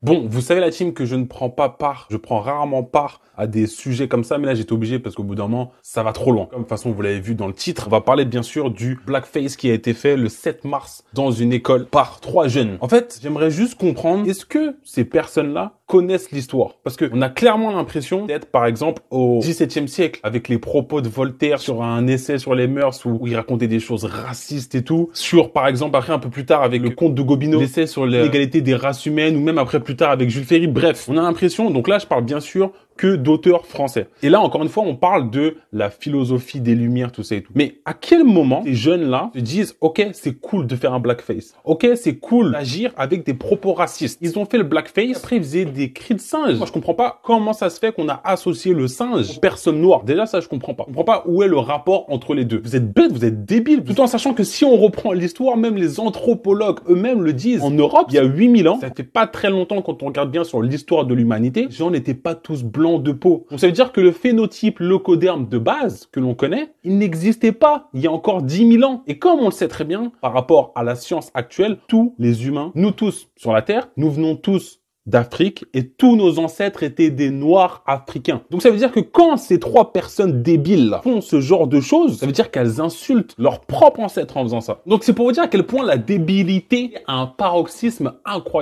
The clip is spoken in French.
Bon, vous savez la team que je ne prends pas part, je prends rarement part à des sujets comme ça, mais là j'étais obligé parce qu'au bout d'un moment, ça va trop loin. Comme façon, vous l'avez vu dans le titre, on va parler bien sûr du blackface qui a été fait le 7 mars dans une école par trois jeunes. En fait, j'aimerais juste comprendre, est-ce que ces personnes-là connaissent l'histoire. Parce que on a clairement l'impression d'être, par exemple, au XVIIe siècle, avec les propos de Voltaire sur un essai sur les mœurs où, il racontait des choses racistes et tout. Sur, par exemple, après un peu plus tard avec le comte de Gobineau, l'essai sur l'égalité des races humaines, ou même après plus tard avec Jules Ferry. Bref, on a l'impression, donc là, je parle bien sûr que d'auteurs français. Et là, encore une fois, on parle de la philosophie des Lumières, tout ça et tout. Mais à quel moment ces jeunes-là se disent, OK, c'est cool de faire un blackface. OK, c'est cool d'agir avec des propos racistes. Ils ont fait le blackface, après ils faisaient des cris de singe. Moi, je comprends pas comment ça se fait qu'on a associé le singe aux personnes noires. Déjà, ça, je comprends pas. Je comprends pas où est le rapport entre les deux. Vous êtes bêtes, vous êtes débiles. Tout en sachant que si on reprend l'histoire, même les anthropologues eux-mêmes le disent. En Europe, il y a 8000 ans, ça fait pas très longtemps quand on regarde bien sur l'histoire de l'humanité, les gens n'étaient pas tous blancs de peau. Donc ça veut dire que le phénotype leucoderme de base que l'on connaît, il n'existait pas il y a encore 10 000 ans. Et comme on le sait très bien, par rapport à la science actuelle, tous les humains, nous tous sur la Terre, nous venons tous d'Afrique et tous nos ancêtres étaient des noirs africains. Donc ça veut dire que quand ces trois personnes débiles font ce genre de choses, ça veut dire qu'elles insultent leurs propres ancêtres en faisant ça. Donc c'est pour vous dire à quel point la débilité a un paroxysme incroyable.